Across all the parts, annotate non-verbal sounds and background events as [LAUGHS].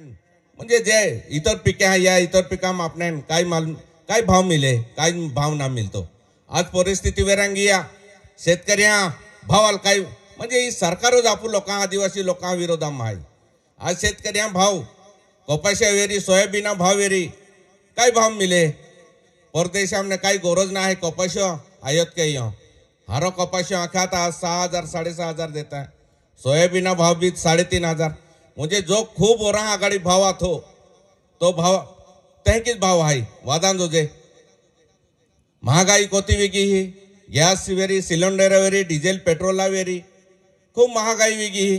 जे इतर पिके हैं या इतर पिका आपणान काय भाव मिले का भाव ना मिलते आज परिस्थिति वेरंगिया या भाव भावाल काय म्हणजे आपू आदिवासी लोक विरोधा माई आज शेक भाव कपाशा वेरी सोयाबीना भाव वेरी का भाव मिले परदेश हमने काही गरज ना है कपाश आयत के यो हारो कपाश आख्यात आज सहा हजार सहा हजार देता है सोयाबीना भाव भी साढ़े तीन हजार मुझे जो खूब हो रहा अगड़ी भाव आथो तो भाव तहकीच भाव आई वादान जोजे महागाई कोती विगी ही गैस वेरी सिलेंडर वेरी डीजल पेट्रोल वेरी खूब महागाई विगी ही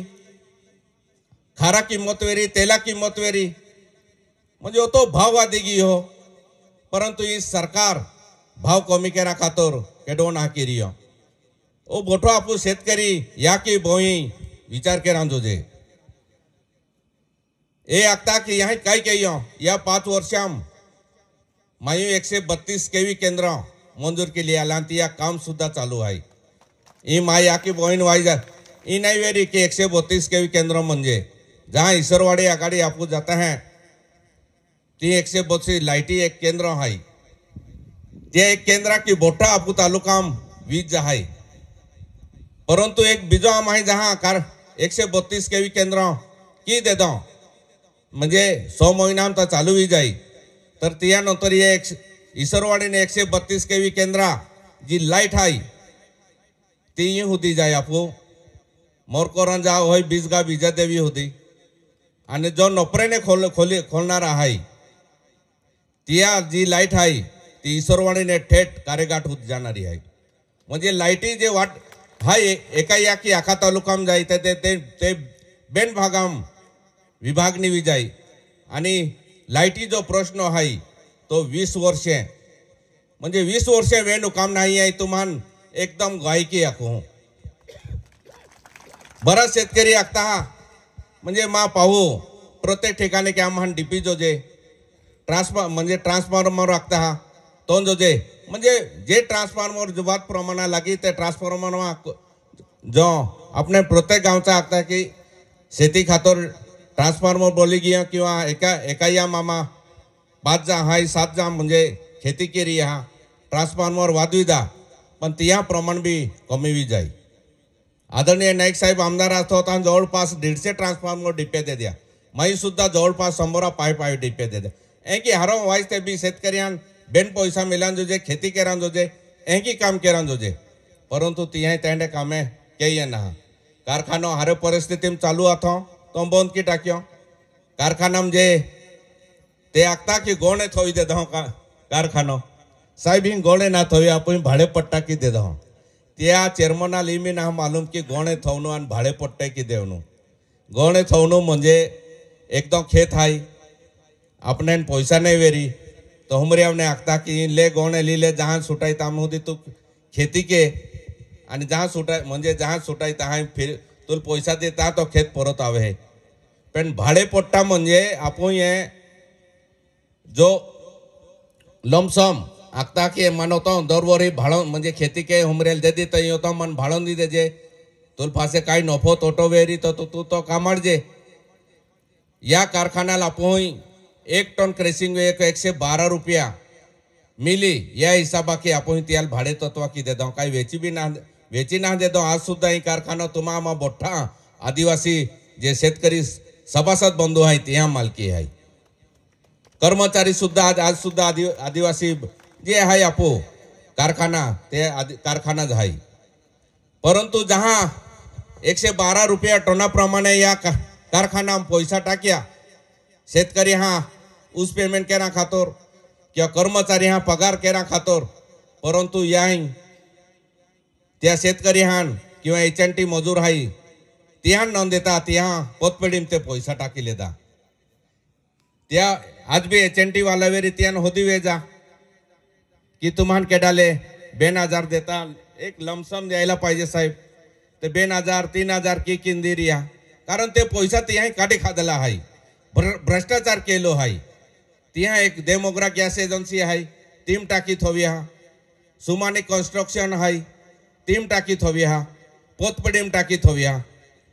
खारा किंमत वेरी तेला कीमत वेरी वो तो भाव गई हो परंतु ये सरकार भाव कमी केला खातोर की रही हो वो बोठो आपू शेतकारी या की बोई विचार जो जे ये आगता कि यहाँ એ ಆಗ್ತಾ કે યહી કઈ કહીયો યહ પાંચ વર્ષામ માયું એકસો બત્રીસ કેવી કેન્દ્ર મંજૂર કે લિયા લાંતી યા કામ સુદ્धा ચાલू आहे ही माय आखी बहीण वाईज ही नाही वेरी एक से बत्तीस के वी केंद्र मंजे जहाँ ईश्वरवाडी आघाडी आपको जाता है ती एक से बत्तीस लाइटी एक केंद्र है ते एक केंद्र की बोटा आपको तालुका वीज है परंतु एक बीजो हम है जहाँ कार एक से बत्तीस के वी केंद्र की दे दो म्हणजे सौ महीना आमचा चालू ही जाए तर त्यानंतर हे एकशे इसरवाडीने एकशे बत्तीस के वी केंद्रा जी लाईट हाई तीही होती जाए आपू मोरकोरान जा होय बीजगा बीजा देवी होती आणि जो ने खोल खोली खोलना हाय तिया जी लाइट हाय ती इसरवाडीने थेट कारेगाठ होत जाणारी आहे म्हणजे लाइटी जे वाट हाय एका या की आखा तालुकाम जाय ते ते बेन भागाम विभाग વિજાઈ आणि लायटी जो प्रश्न है तो वीस वर्षे म्हणजे वीस वर्षे वेळ काम नाही आहे तुम्हाला एकदम गायकी आखू बराच शेतकरी आखता हा म्हणजे मा प्रत्येक ठिकाणी की आम्हाला डीपी जो जे ट्रान्सफॉर्म म्हणजे आखता हा तो जो जे म्हणजे जे ट्रान्सफॉर्मर जुबात प्रमाणात लागी ते ट्रान्सफॉर्मर जो अपने प्रत्येक गाँव गावचा आखता की शेती खातर ट्रान्सफॉर्मर बोलिगियाँ किंवा एका एकाया मामा पांच जां हाय सात जां मुझे खेती केरी हाँ ट्रान्सफॉर्मर वादी दा पण प्रमाण भी कमी भी जाए आदरणीय नायक साहेब आमदार असतो जवरपास जवळपास से ट्रांसफार्मर डिपे दे दिया माई सुधा जवळपास शंभरा पाए पाए डिपे दे द्या एंकी हर वायज ते भी शेतकऱ्यान बेन पैसा मिलान जोजे खेती केरान जोजे एंकी काम केरान जोजे परंतु तियाय तेंडे कामे केय ना कारखानो परिस्थिति में चालू हूँ ತೊಂಬ ಬಂದ್ की ಹಾಕ್ಯೋ कारखाना मुझे ते आकता की गोणे थोई दे दो कारखानो साहब हिंग गोणे ना थोई आप भाड़े पट्टा की दे दो त्या चेरमना लिमी ना मालूम की गोणे थोनो आणि भाडे पट्टे की देवनो गोणे थोनो म्हणजे एकदम खेत हाई अपने पैसा नहीं वेरी तो हमरे हमने आकता की ले गोणे ले जहाँ सुटाई ताम होती तू खेती के आणि जहाँ सुटाई म्हणजे जहाँ सुटाई तहा फिर तुल पैसा देता तो खेत परत आवे है भाड़े भाडेपट्टा मजे आप जो लमसम आगता की मानवता दरवरी भाडं म्हणजे खेती के हुमरेल दे दी तो, तो मन भाड़ दी देजे तुला पासे का नफो तोटो वेरी तो तू तो, तो कामाड जे या कारखाना आप एक टन क्रेसिंग एक एकशे बारह रुपया मिली या हिसाबाकी आपण त्याला भाडे तत्वा की दे देतो कहीं वेची भी ना वेची ना दे देतो आज सुधा ही कारखाना तुम्हारा बोठा आदिवासी जे शरी सभासद बंधु है या मालकी है कर्मचारी सुधा आज आज सुधा आदि आदिवासी जे है आपो कारखाना ते कारखाना है परंतु परंतु एक एकशे बारह रुपया प्रमाण या कारखाना पैसा टाकिया शतक हाँ उस पेमेंट केना खातोर क्या कर्मचारी हा पगार केना खातोर परंतु यहाँ त्या शेतकरी हान एच एन टी मजूर हाई तिहान नोन देता ત્યાં નોંધ દેતા ત્યાં પોતપેઢીમાં તે પૈસા ટાંકી લેતા ત્યાં આજ બી એચએનટી વાલા વેરી ત્યાં હોદી कि तुम्हान के डाले बेन हजार देता एक लमसम द्यायला पाहिजे साहेब ते बेन हजार तीन हजार की किन दे रिया कारण ते पैसा तिहाही काटे खादला आहे भ्रष्टाचार केलो आहे तिहा एक डेमोग्रा गैस एजेंसी है टीम टाकी थोवी हा सुमानी कंस्ट्रक्शन है टीम टाकी थोवी हा पोतपडीम टाकी थोवी हा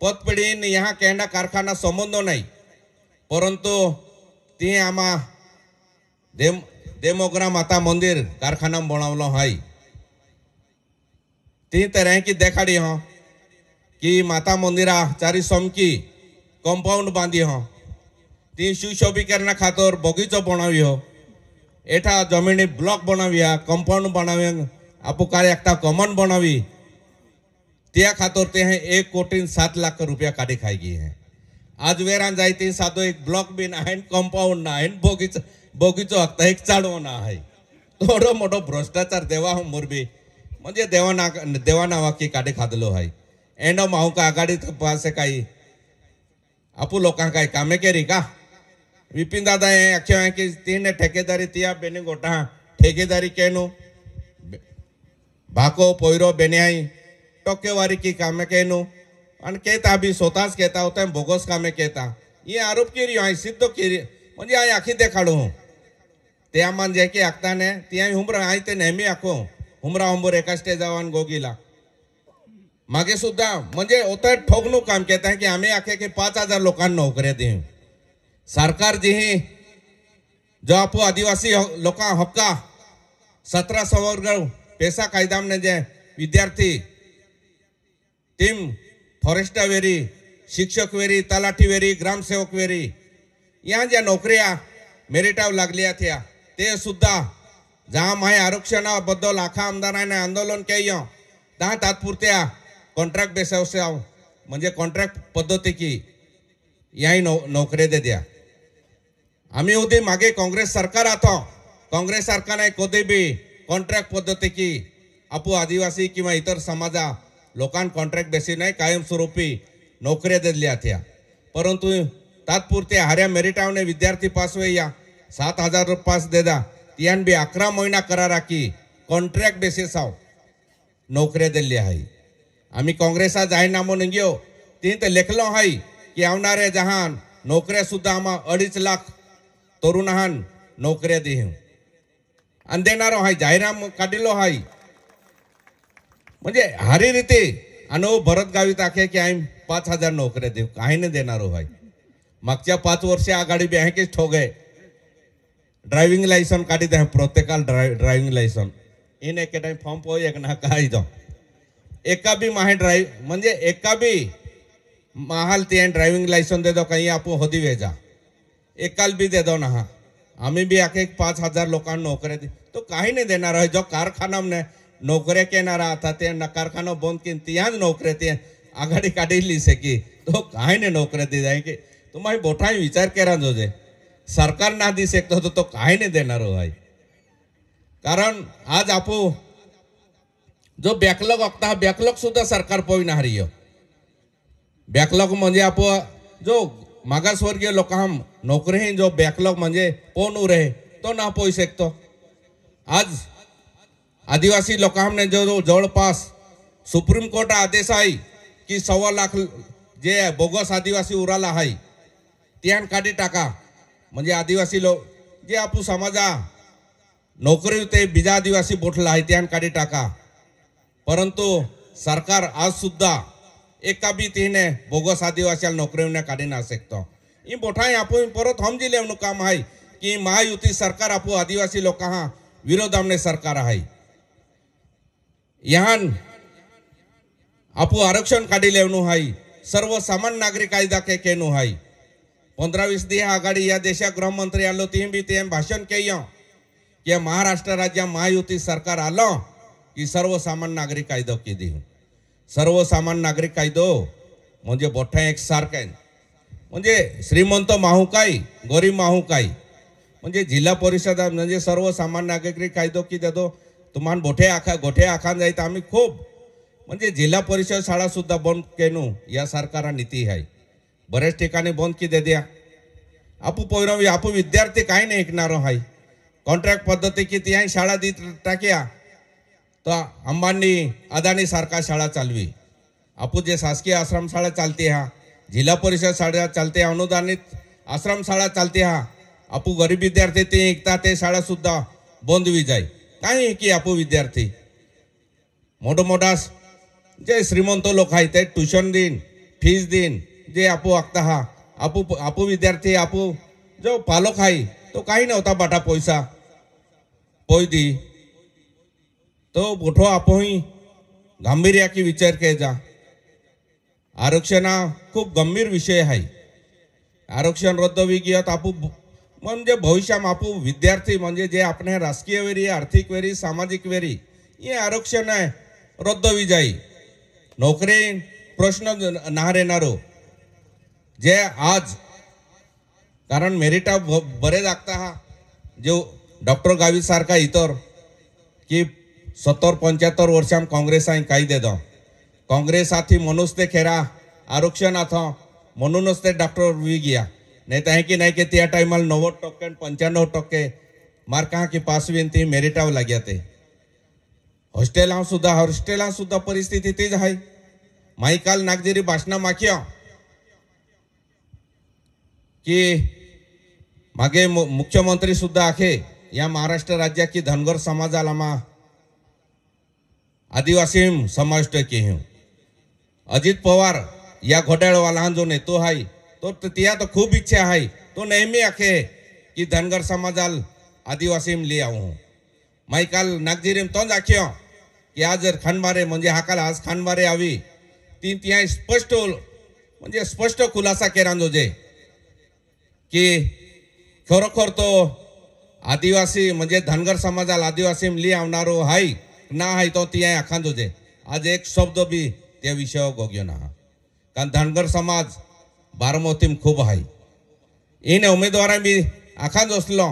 પત પડીને યહાં કેન્ડા કારખાના સંબંધો નહીં પરંતુ તે આમાં દેમ દેમોગ્રા માતા મંદિર કારખાનામાં બનાવલો હોય તે તરહકી દેખાડી હો કે માતા મંદિરા ચારી સમકી કમ્પાઉન્ડ બાંધી હો તે સુશોભીકરણના ખાતર બગીચો બનાવ્યો એઠા જમીની બ્લોક બનાવ્યા કમ્પાઉન્ડ બનાવ્યા આપુકારે એકતા કોમન બનાવી त्या खातोरते हैं एक कोटीन सात लाख रुपया काटे खाई गई है आज वेरान तीन सातो एक ब्लॉक ना है कंपाउंड ना है बोगीचो बोगीचो हाकता एक चाडो ना है थोडो मोठो भ्रष्टाचार देवा हो मुरबी म्हणजे देवा ना देवा नावाकी काडी खादलो हाय एंडो माऊ आघाडी तो पासे काही आपू लोकांक काय कामे केली का विपिन दादा हे अख्खे की तीन ठेकेदारी तिया बेनी गोटा ठेकेदारी केनू भाको पोयरो बेन्याई टोकेवारी कामें कहनो अन कहता भी सोतास कहता होता है बोगोस कामे कहता ये आरोप के केली आई सिद्ध के केली म्हणजे हांवें आखी हूँ ते मान जाए कि आखता ने ती हांवें हुमरा आई ते नेहमी आखो हुमरा हुंबर स्टेज आवान गोगीला मागे सुद्धा म्हणजे होतं ठोगणू काम कहता है कि हमें आखे के पांच हजार लोकांना नोकऱ्या देऊ सरकार जी ही जो आपू आदिवासी लोकां हक्का सतरा सवर्ग पैसा कायदा म्हणजे विद्यार्थी तलाठी वेरी ग्राम सेवक वेरी यहाँ ज्या नौकरिया मेरिटाव लगलिया थे ते जहाँ जहां आरक्षण बदल आखा ने आंदोलन केलं त्या तात्पुरत्या बेस मे कॉन्ट्रैक्ट पद्धति की याही नो नौकर दे दिया आम्ही उदी मागे कांग्रेस सरकार आता ने सरकारांनी भी कॉन्ट्रैक्ट पद्धति की आपू आदिवासी कि इतर समाजा लोकान कॉन्ट्रॅक्ट नाही कायमस्वरूपी नोकऱ्या देल्या त्या परंतु तात्पुरते हाऱ्या मेरिटावने विद्यार्थी पास या सात हजार पास देदा तियान बी अकरा महिना की कॉन्ट्रॅक्ट हा नोकऱ्या दिल्ली हाय आम्ही काँग्रेसा जाहीरनामो घेऊ ती तर लेखलो हाय की आवणारे जहान नोकऱ्या सुद्धा आम्हा अडीच लाख तरुणहान नोकऱ्या देऊ आणि देणारो हाय जाहीरनाम काढिलो हाय म्हणजे हरी रीते अनो भरत गावी ताखे की आम्ही पाच हजार नोकऱ्या देऊ काही नाही देणार भाई मागच्या पाच वर्षे आघाडी बँकेच ठोग आहे ड्रायव्हिंग लायसन काढीत आहे प्रत्येकाला ड्राय ड्रायव्हिंग लायसन इन एके टाइम फॉर्म पोय एक ना काय जाऊ एका बी माहे ड्रायव्ह म्हणजे एका बी महाल ते ड्रायव्हिंग लायसन दे दो काही आपण होदी वेजा एकाल बी दे दो ना आम्ही बी आखे पाच हजार लोकांना नोकऱ्या दे तो काही नाही देणार आहे जो कारखाना नाही नोकरेक येणार आहात ते कारखानो बंद केन तियान नौकर ते आघाडी काढिल्ली सेकी तो काय नाही नोकरे ती जाय तो मैं बोठाय विचार केला जोजे सरकार ना दी एक तो, तो, तो काय नहीं देना रो भाई कारण आज आप जो बैकलॉग वखता है बैकलॉग सुधा सरकार पोई पळना हरियो बैकलॉग मजे आप जो मगस वर्गीय लोग हम नौकरी जो बैकलॉग मजे पोन उ रहे तो ना पळू शकतो आज आदिवासी हमने जो जवरपास सुप्रीम कोर्ट आदेश आई कि सवा लाख जे बोगस आदिवासी उराला है तिहान काटी टाका मजे आदिवासी लोग जे आपू समझा नौकरी ते बीजा आदिवासी बोटला है तिहान काटी टाका परंतु सरकार आज सुद्धा एका बी तिने बोगस नौकरी उन्हें काढी ना ये बोठा है आपण परत हम जिल्ह्यावनू काम है कि महायुति सरकार आपू आदिवासी लोक हाँ, विरोध विरोधामने सरकार है यहान आपू आरक्षण काढी लेवणू हाई सर्व सर्वसामान्य नागरिक कायदा के केनू हाई पंद्रह वीस दी आघाडी या देशाक मंत्री आलो तीन बी ते भाषण केयो की महाराष्ट्र राज्य महायुती सरकार आलो कि सर्व सर्वसामान्य नागरिक कायदो सर्व सर्वसामान्य नागरिक कायदो म्हणजे बोठ्या एक सार सारखे मुझे श्रीमंत माहूकाई गरीब माहूकाई मुझे जिला परिषद मुझे सर्व सर्वसामान्य नागरिक कायदो दे दो तुम्हाला गोठे आखा गोठे आखान जाईत आम्ही खूप म्हणजे जिल्हा परिषद शाळा सुद्धा बंद केनू या सरकारा नीती आहे बऱ्याच ठिकाणी बंद किती द्या आपू पोयरव आपू विद्यार्थी काही नाही ऐकणार हाय कॉन्ट्रॅक्ट पद्धती किती आहे शाळा दी टाक्या तर अंबानी अदानी सारखा शाळा चालवी आपू जे शासकीय आश्रम शाळा चालते हा जिल्हा परिषद शाळा चालते अनुदानित आश्रम शाळा चालते हा आपू गरीब विद्यार्थी ते ऐकता ते शाळा सुद्धा बोंदवी जाई कहीं कि आप विद्यार्थी मोट मोटा जे श्रीमंत लोग ट्यूशन दिन फीस दिन जे आप आकता हा आप आप विद्यार्थी आप जो पालो खाई तो कहीं ना होता बाटा पैसा पोई दी तो बोठो आप ही गंभीर की विचार के जा आरक्षण खूब गंभीर विषय है आरक्षण रद्द भी किया आप भविष्य मापू विद्यार्थी मे जे अपने राजकीय वेरी आर्थिक वेरी सामाजिक वेरी ये आरक्षण है रद्द भी जाए नोकरी प्रश्न ना रहो जे आज कारण मेरिटा बरे लगता हा जो डॉक्टर गावी सारखा इतर कि सत्तर पंच्याहत्तर कांग्रेस काँग्रेसान दे दो कांग्रेस हाती म्हणूनच खेरा आरक्षण आता मनुनुस्ते डॉक्टर वी गिया नाही तर आहे की नाही की त्या टायमाला नव्वद टक्के पंच्याण्णव टक्के मार्कां की पासवीन ती मेरिटाव लगे ते हॉस्टेला सुद्दां हॉस्टेला सुद्दां परिस्थिती तीच आहे माई काल नागजेरी भाषण माखी हांव की मुख्यमंत्री सुधा आखे या महाराष्ट्र राज्य की धनगर समाजाला मा आदिवासी समाविष्ट के हूँ अजित पवार या घोटाळवाला जो नेतो है तो तिया तो खूब इच्छा आहे तो नेहमी आखे की धनगर समाजाला आदिवासीम ले आऊ माई काल नागजिरीम तो आख्यो की आज जर बारे म्हणजे हाकाल आज खान बारे आवी ती तिया स्पष्ट म्हणजे स्पष्ट खुलासा केला जोजे की खरोखर तो आदिवासी म्हणजे धनगर समाजाला आदिवासीम ली आवणारो हाय ना हाय तो तिया आखान जोजे आज एक शब्द बी त्या विषय गोग्यो ना कारण धनगर समाज बारामतीन खूब आहाय इन उमेदवारां बी आखांत वसलो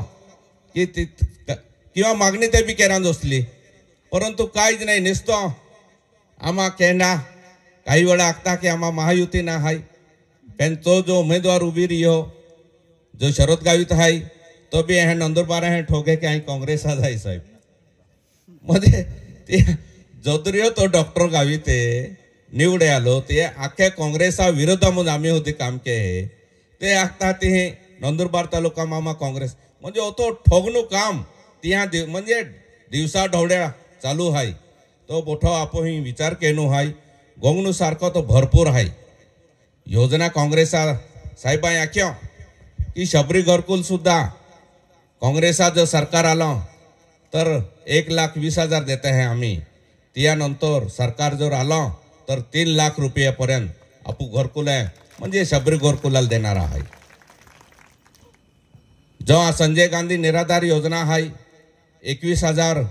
की किंवा मागणी ते बी केरांत वसली परंतु कांयच नाही नुसतो आम्हा केंडा काही वेळा आखता की आम्हा महायुती ना हाय तो जो उमेदवार उबी हो जो शरद गावित हाय तो भी हे नंदुरबारा हे ठोके की आई काँग्रेसात हाय साहेब मध्ये ते तो डॉक्टर गाविते निवडे आलो ते अख्ख्या काँग्रेसा मुझे आम होते काम के ते आखता ती नंदुरबार तालुका मामा काँग्रेस म्हणजे होतो ठोगनु काम तिया मजे दिवसा ढवड्या चालू है तो आप ही विचार केनो है गोंगनु सारको तो भरपूर है योजना कांग्रेस साहब आख्य कि शबरी घरकुल सुधा कांग्रेस जो सरकार आलो तर एक लाख वीस हजार देते हे आम्ही नर सरकार जर आलो तर तीन लाख रुपयापर्यंत अपू घरकुले म्हणजे शबरी घरकुलाला देणार आहे जेव्हा संजय गांधी निराधार योजना आहे एकवीस हजार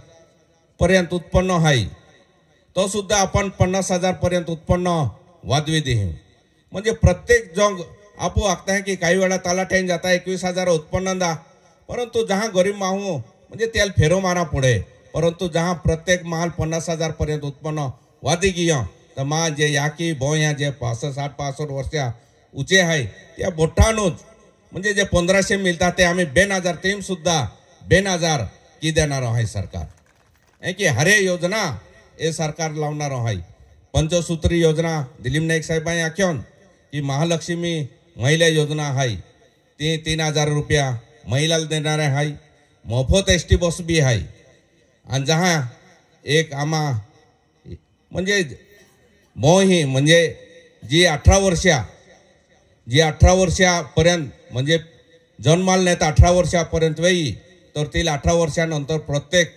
पर्यंत उत्पन्न आहे तो सुद्धा आपण पन्नास हजार पर्यंत उत्पन्न वादवी दे म्हणजे प्रत्येक जग आपू आखता है की काही वेळा तलाठ्यान जाता एकवीस हजार उत्पन्न दा परंतु जहा गरीब माहू म्हणजे त्याला फेरो मारा पुढे परंतु जहा प्रत्येक माल पन्नास हजारपर्यंत उत्पन्न वादी गिया समाज याकी भोया जे पास साठ पास वर्षा उचे है त्या बोठ्ठानूच म्हणजे जे पंद्रह मिलता ते आम्ही बेन हजार तेम सुद्धा बेन हजार की देणार है सरकार है कि हरे योजना ये सरकार लावणार है पंचसूत्री योजना दिलीप नाईक साहब आख्यन कि महालक्ष्मी महिला योजना है ती तीन हजार रुपया महिलाला देणारे है मोफत एस टी बस भी है जहाँ एक आमा मजे मोही मजे जी अठरा वर्षा जी अठरा वर्षापर्यंत म्हणजे जन्माल नहीं तो अठरा वर्षापर्यंत वेळी तो तीन अठरा वर्षान प्रत्येक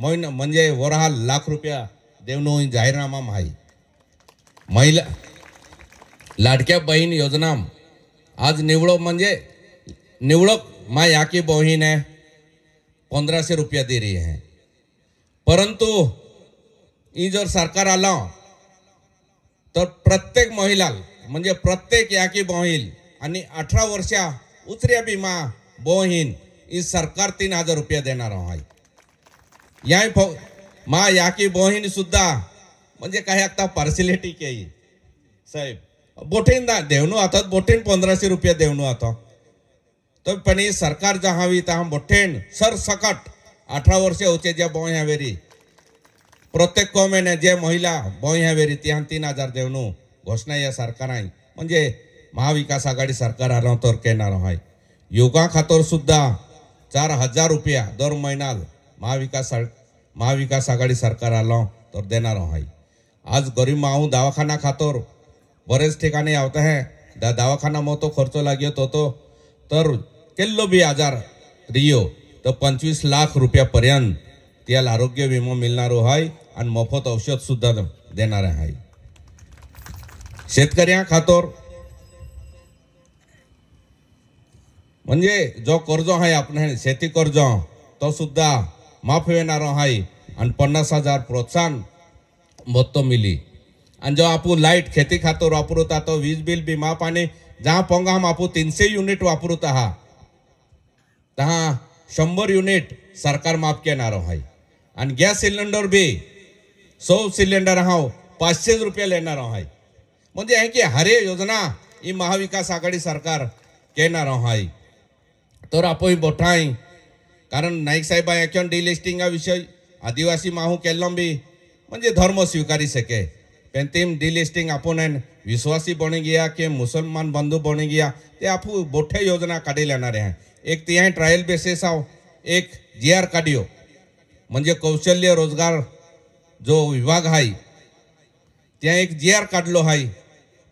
महिना मजे वरहा लाख रुपया देवनो जाहीरनामा आहे महिला लाडक्या बहीण योजना आज निवडो मजे निवडक माँ यहाँ की बहिन है पंद्रह रुपया दे रही है परंतु ये जो सरकार आला तर प्रत्येक महिला म्हणजे प्रत्येक याकी बहीण आणि अठरा वर्षा उचऱ्या बीमा बहीण ही सरकार तीन हजार रुपया देणार आहे या मा याकी बहीण सुद्धा म्हणजे काही आता पार्सिलिटी केली साहेब बोटीन दा देवणू आता बोटीन पंधराशे रुपया देवणू आता तर पण ही सरकार जहावी हवी बोटेन सर सकट अठरा वर्ष उचे ज्या बोह्यावेरी प्रत्येक ने जे महिला भोंय वेरी तीन हजार देव घोषणा घोशणा ह्या सरकारान महाविकास आघाडी सरकार हांव तर केणार है योगा खातर सुधा चार हजार रुपया दर महीना महाविकास महाविकास आघाडी सरकार हालो देना देणार आज गरीब माऊ दवाखाना खातर बरेच ठिकाने आता है दा दवाखाना तो खर्च लगे तो तो तर के भी आजार रियो तो पंचवीस लाख रुपया पर्यंत तेल आरोग्य विमो मिलना है मफत औषध सुधा देना है शेतकऱ्यां खातर म्हणजे जो कर्ज है अपने शेती कर्ज तो सुधा माफ होना है पन्ना हजार प्रोत्साहन भत्तो मिली आणि जो आपू लाइट खेती खातर वपरता तो वीज बिल भी माफ आणि जहा पंगाम आपू से युनिट वपरता आहा तहाँ शंबर युनिट सरकार माफ के नारो है आन गैस सिलिंडर भी सौ सिलिंडर हाँ पांचे रुपया लेना आहे म्हणजे हे कि हरे योजना ये महाविकास आघाडी सरकार घेणार तो आप ही बोठाई कारण नाईक साहब एक्शन डिलिस्टिंग विषय आदिवासी माहू के भी म्हणजे धर्म स्वीकारी सके पेंतीम डिलिस्टिंग आपने विश्वासी बनी गया कि मुसलमान बंधु बनी गया ते आप बोठे योजना काढी लेना है एक तिहाई ट्रायल बेसिस आव एक जी आर काढ़ियों म्हणजे कौशल्य रोजगार जो विभाग आहे त्या एक जी आर काढलो आहे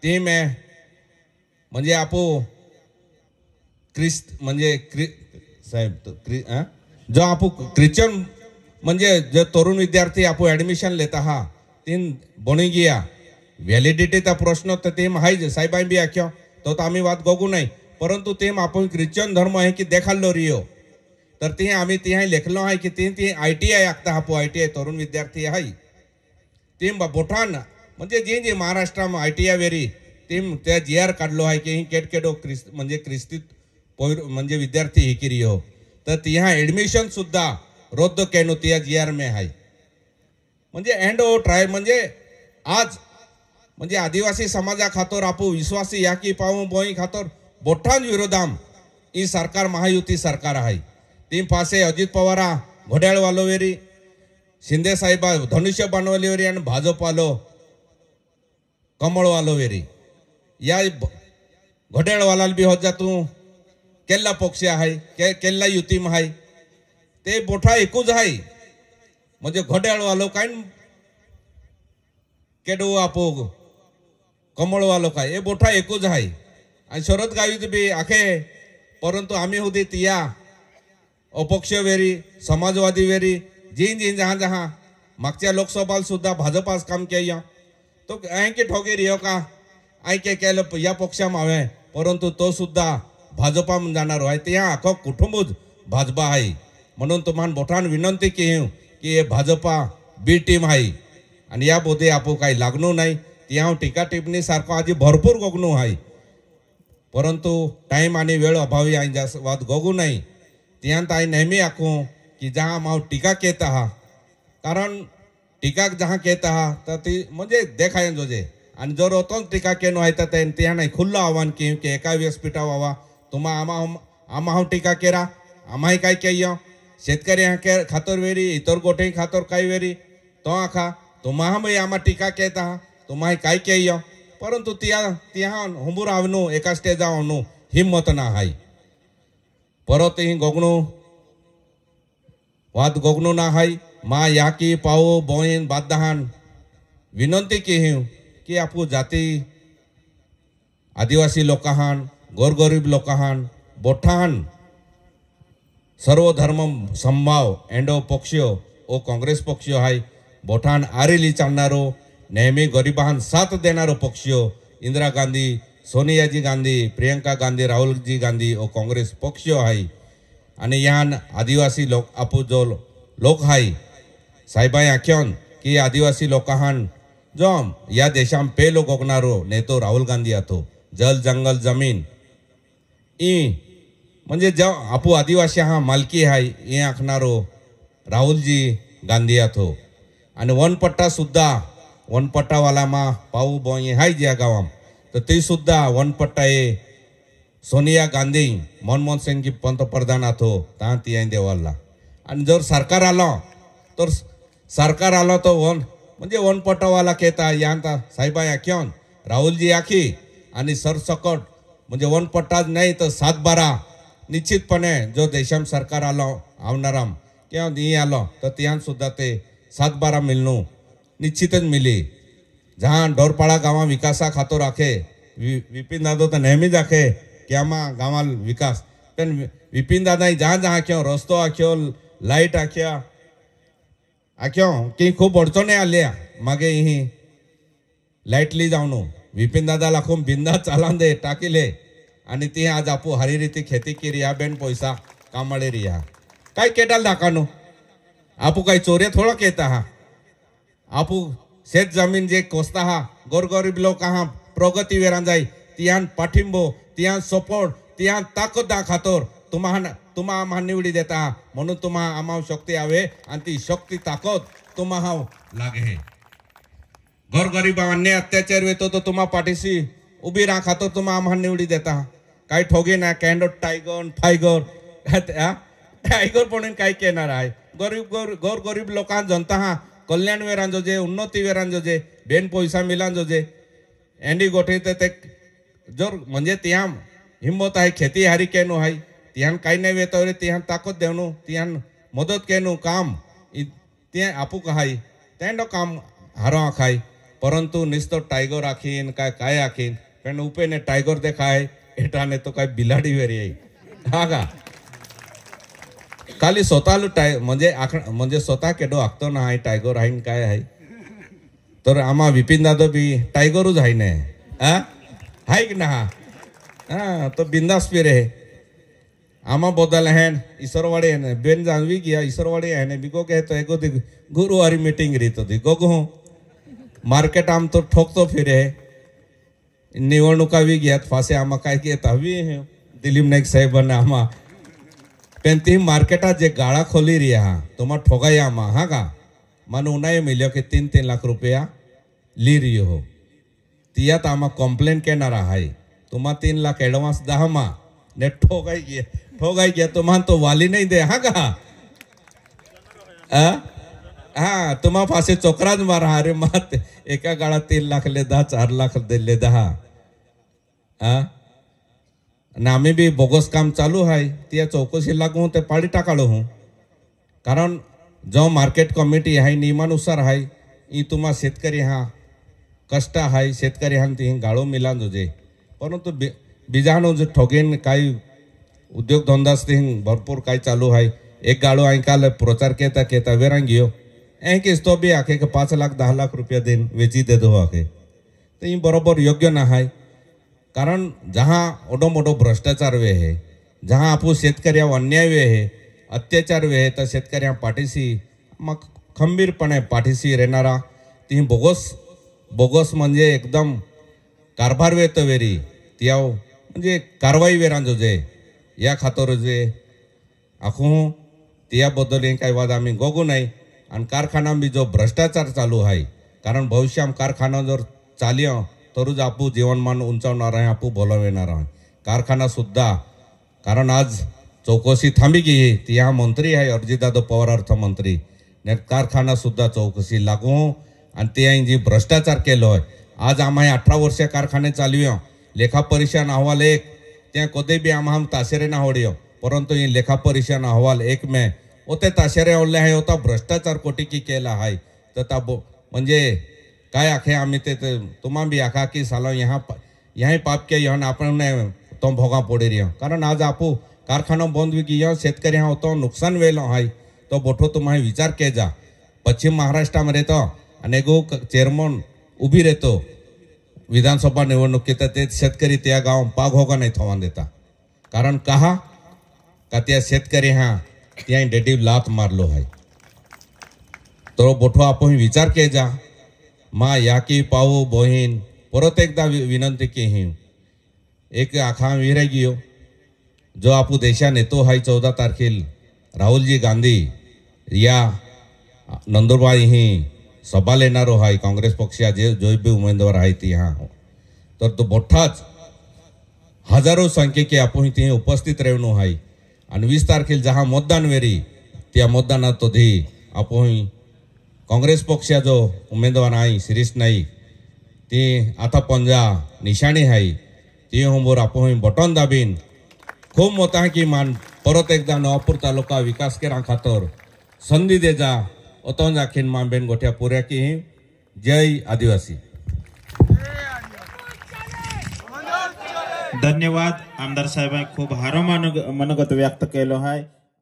ते मे म्हणजे आपो क्रिस्त म्हणजे क्रि साहेब क्रि जो आपू क्रिश्चन म्हणजे जो तरुण विद्यार्थी आपू ॲडमिशन लेता हा तीन बनी गिया व्हॅलिडिटीचा प्रश्न तर ते हायज साहेबांनी बी आख्यो तो तर आम्ही वाद गोगू नाही परंतु ते आपण क्रिश्चन धर्म आहे की देखाल्लो रियो तर ते आम्ही ते लेखलो आहे की ते ते आय टी आय आखता आय टी आय तरुण विद्यार्थी आहे ते बोठान म्हणजे जे जे महाराष्ट्र आय टी आय वेरी ते त्या जी आर काढलो आहे की केडो क्रिस म्हणजे क्रिस्तीत म्हणजे विद्यार्थी ही किरी हो तर तिहा ॲडमिशन सुद्धा रद्द केनो या जी आर मे आहे म्हणजे अँड ओ ट्राय म्हणजे आज म्हणजे आदिवासी समाजा खातोर आपू विश्वासी याकी पाहू बोई खातोर बोठान विरोधाम ही सरकार महायुती सरकार आहे तीन पासे अजित पवारा घोड्याळ वालोवेरी शिंदे साहेब धनुष्य बांडवलेवेरी आणि भाजपवालो कमळ वालोवेरी या घोड्याळवाला बी होत जातू केल्ला पक्ष आहे के केल्ला युतीम आहे ते बोठा एकूच आहे म्हणजे घोड्याळवालो काय केडू आपो कमळवालो काय हे बोठा एकूच आहे आणि शरद गावीत बी आखे परंतु आम्ही होती तिया अपक्ष वेरी समाजवादी वेरी जिन जिन जहां जहां मागच्या लोकसभा सुद्धा भाजपाच काम केया तो हांवें के ठोके यो का ऐके के केलो ह्या पक्षाम परंतु तो सुद्धा भाजपाम जाणार हाय ते आखो कुटुंबूच भाजपा हाय म्हणून तुम्हाला बोठान विनंती केली की हे भाजपा बी टीम आहे आणि या बोधे आपू काही लागणू नाही ती हा टीका टिपणी सारखं आधी भरपूर गोगणू आहे परंतु टाइम आणि वेळ अभावी हांवें वाद गोगू नाही आई नेहमी आकू कि जहाँ माव टीका केत आहा कारण टीका जहाँ केत आहा तर ती म्हणजे देखायन जोजे जे जर जो टिका केनो आयता ते तियां नाही खुल्लो खुला की की एका व्यासपीठा व्हावा तुम आमा आमा हांव टीका केरा आमाय काय शतक शेतकरी के खातर वेरी इतर गोटे खातर कई वेरी तो आखा हम मागीर आमा टिका केत तुम ही काय केयो परंतु तिहा तिया हमूर आवनू एक स्टेजा हिम्मत ना हाई गगनो वाद गगनो ना ના माँ या યાકી पाओ બોઈન बादहान विनंती के है कि आपको जाति आदिवासी लोकाहान गौर गरीब लोकाहान बोठान सर्वधर्म सर्व एंडो पक्ष ओ कांग्रेस पक्ष हाय बोठान आरेली चालणारो नेहमी गरिबांना साथ देणारो पक्ष इंदिरा गांधी सोनिया जी गांधी प्रियंका गांधी राहुलजी गांधी और कांग्रेस पक्ष है आणि यहाँ आदिवासी लोक आपू जो लोक हाय साहेबांनी आख्यान कि आदिवासी जो जोम या लोग पेलो गोगणारो नेतो राहुल गांधी आतो जल जंगल जमीन ई मजे जो आपू आदिवासी हाँ मालकी हाय हे राहुल राहुलजी गांधी आतो आणि वनपट्टा सुधा वनपट्टावाला माँ पाऊ बोय है ज्या गावां तो तीसुद्धा सुद्धा वनपट्टाये सोनिया गांधी मनमोहन सिंह जी पंतप्रधान आथो तां तियें जो सरकार आलो तो सरकार आलो तो वन म्हणजे वनपट्टावाला केता यांता साहेबा याख्यान राहुलजी आखी आ सरसकट वन पट्टा नहीं तो सात बारा निश्चितपणे जो देशाम सरकार आलो आवनाराम क्यों ही आलो तो तियान सुद्धा ते सात बारा मिलनू निश्चित मिली जहां ढोरपाडा गावा विकासा खातो राखे विपिन तो नेहमी आखे कि आमा गावा विकास विपिन दादा जहां जहां जा रस्तो आखो लाइट आख्या आख्य कि खूब अडचण आल्या मागे ही लाईटली विपिन दादा लाखून बिंदा चालान दे टाकिले आणि ती आज आपू हरी रीती खेती की रिया बेन पैसा कामळे रिया काय केटाल दाख आपू काही चोरी थोडक येत हा आपू शेत जमीन जे कोसता हा गोर गरीब लोग हा प्रगति वेरान जाए तियान पाठिंबो तियान सपोर्ट तियान ताकत दा खातोर तुम्हाला तुम्हा आम्हा निवडी देता हा मनु तुम्हा आम्हा शक्ति आवे आणि शक्ति ताकत तुम्हा हाव लागे गोर गरीब अन्याय अत्याचार वे तो तुम्हा पाठीशी उबी रा खातो तुम्हा आम्हा निवडी देता हा काही ठोगे ना कैंडो टाइगर टायगर टाइगर [LAUGHS] टायगर म्हणून कहना रहा है गरीब गोर गोर गरीब लोकान जनता हाँ કલ્યાણ વેરાંજો છે ઉન્નતિ વેરાંજો છે બેન પૈસા મિલાંજો છે એની ગોઠવી તે તે જોર म्हणजे ત્યાં હિંમત હાય ખેતી હારી કેનું હાય ત્યાં કાંઈ નહીં વેતા હોય ત્યાં તાકત દેવાનું ત્યાં મદદ કેનું કામ ત્યાં આપું કહાય ત્યાં કામ હારો આખાય પરંતુ નિસ્તો ટાઈગર આખીને કાંઈ કાંઈ આખીને પેણ ઉપેને ટાઈગર દેખાય એટાને તો કાંઈ બિલાડી વેરી આગા खाली स्वतः टाय स्वतः केडो आखतो ना हाई टाइगर हाईन काय हाय तर आम्हा विपिन दादा भी टाइगर हाय ने हाय की ना हा तो बिंदास पी रे आमा बदल हैन इसरवाड़े हैन बेन जानवी किया इसरवाड़े हैन बिको कहे तो एको दी गुरुवारी मीटिंग रही तो दी गोगो मार्केट आम तो ठोक तो फिरे निवणुका भी गया फासे आमा काय घेत हवी दिलीप नाईक साहेबांना आम्हा पण ती मार्केटात जे गाड़ा खोली री आहा तुम्हा ठोगाया मा हाँ का मन उन्हाय मिलियो कि तीन तीन लाख रुपया ली रही हो तिया तो आमा तियात आम्हा कॉम्प्लेन केणार आहे तुम्हा तीन लाख एडवांस दहा मा ने ठोगाई गया ठोगाई गे तुम्हा तो वाली नहीं दे हा का हा तुम्हा फांसे चोकराज मारा अरे मत एक गाड़ा तीन लाख ले दहा चार लाख ले दहा हाँ અને भी बोगस काम चालू है ती चौकसी ચોકસી हूँ पाड़ी પાડી हूँ कारण जो मार्केट कमिटी है नियमानुसार है ई तुम्हार शेतकरी हाँ कष्ट है शेतकरी हाँ ती गाड़ो मिला जोजे परंतु बी जो ठोगेन उद्योग धंदा ते भरपूर का चालू है एक गाड़ो आई काल प्रचार कहता कहता वेरांग गियो ऐं तो भी आखे के पांच लाख दह लाख रुपया देन वेची दे दो आखे ते बराबर योग्य ना है कारण जहा ओडो भ्रष्टाचार वे आहे जहा आपू शेतकऱ्या अन्याय वे है अत्याचार वे आहे तर शेतकऱ्या पाठीशी मग खंबीरपणे पाठीशी रेणारा ती बोगस बोगस म्हणजे एकदम कारभार वेरी वेरी आव म्हणजे कारवाई वेरां जे या खातोर जे आखू त्या बद्दल हे काही वाद आम्ही गोगू नाही आणि कारखाना बी जो भ्रष्टाचार चालू आहे कारण भविष्यात कारखाना जर चालयो तरच आपू जीवनमान उंचावणार आहे आपू बोलाविणार आहे कारखाना सुद्धा कारण आज चौकसी थांबी गई ती हाँ मंत्री है अर्जितदादा पवार अर्थमंत्री कारखाना सुद्धा चौकसी लगू आणि ते जी भ्रष्टाचार केलो हय आज आम्ही अठरा वर्ष कारखाने चालू लेखा परिक्षण अहवाल एक ते कदय बी आम ताशेरे ना होडयो परंतु ही लेखा परिक्षण अहवाल एक मे ओते ताशेरे होले हाय होता भ्रष्टाचार कोटी की केला हाय तर म्हणजे काय आखे आम्ही ते तो तुम्हा आखा कि साल यहाँ यहाँ पाप के यहाँ आपण तो भोगा पोडे रही कारण आज आपू कारखाना बंद भी की शेतकरी हा तो नुकसान वेलो हाँ, हाई तो बोठो तुम्हें विचार के जा पश्चिम महाराष्ट्र रहता तो अनेको चेअरमन उभी राहतो विधानसभा निवणुकी ते शेतकरी त्या गाँव पाग होगा नहीं थवा देता कारण कहा का त्या शेतकरी हाँ त्या डेडी लात लो है तो बोठो आप विचार के जा माँ याकी पाऊ बहीण परत एकदा विनंती केली एक आखा विरेगियो जो आप देशान येतो चौदह तारखे तारखेल राहुलजी गांधी या नंदुरबार ही सभा लेना है कांग्रेस पक्षा जे जो भी उम्मेदवार है ती हा तर तो मोठाच हजारों संख्येके आप ते उपस्थित रहनो है वीस तारखेल जहाँ मतदान वेरी त्या मतदान तो धी आप कांग्रेस पक्ष जो उम्मेदवार आई शिरीष नाई ती आता पंजा निशाणी हाई ती हुंबर आप बटन दाबीन खूब कि मान परत एकदा नवापुर तालुका विकास के खातर संदी देजा ओतोन बेन मांबेन गोठ्या की जय आदिवासी धन्यवाद आमदार साहब खूब हारो मनगत व्यक्त केलो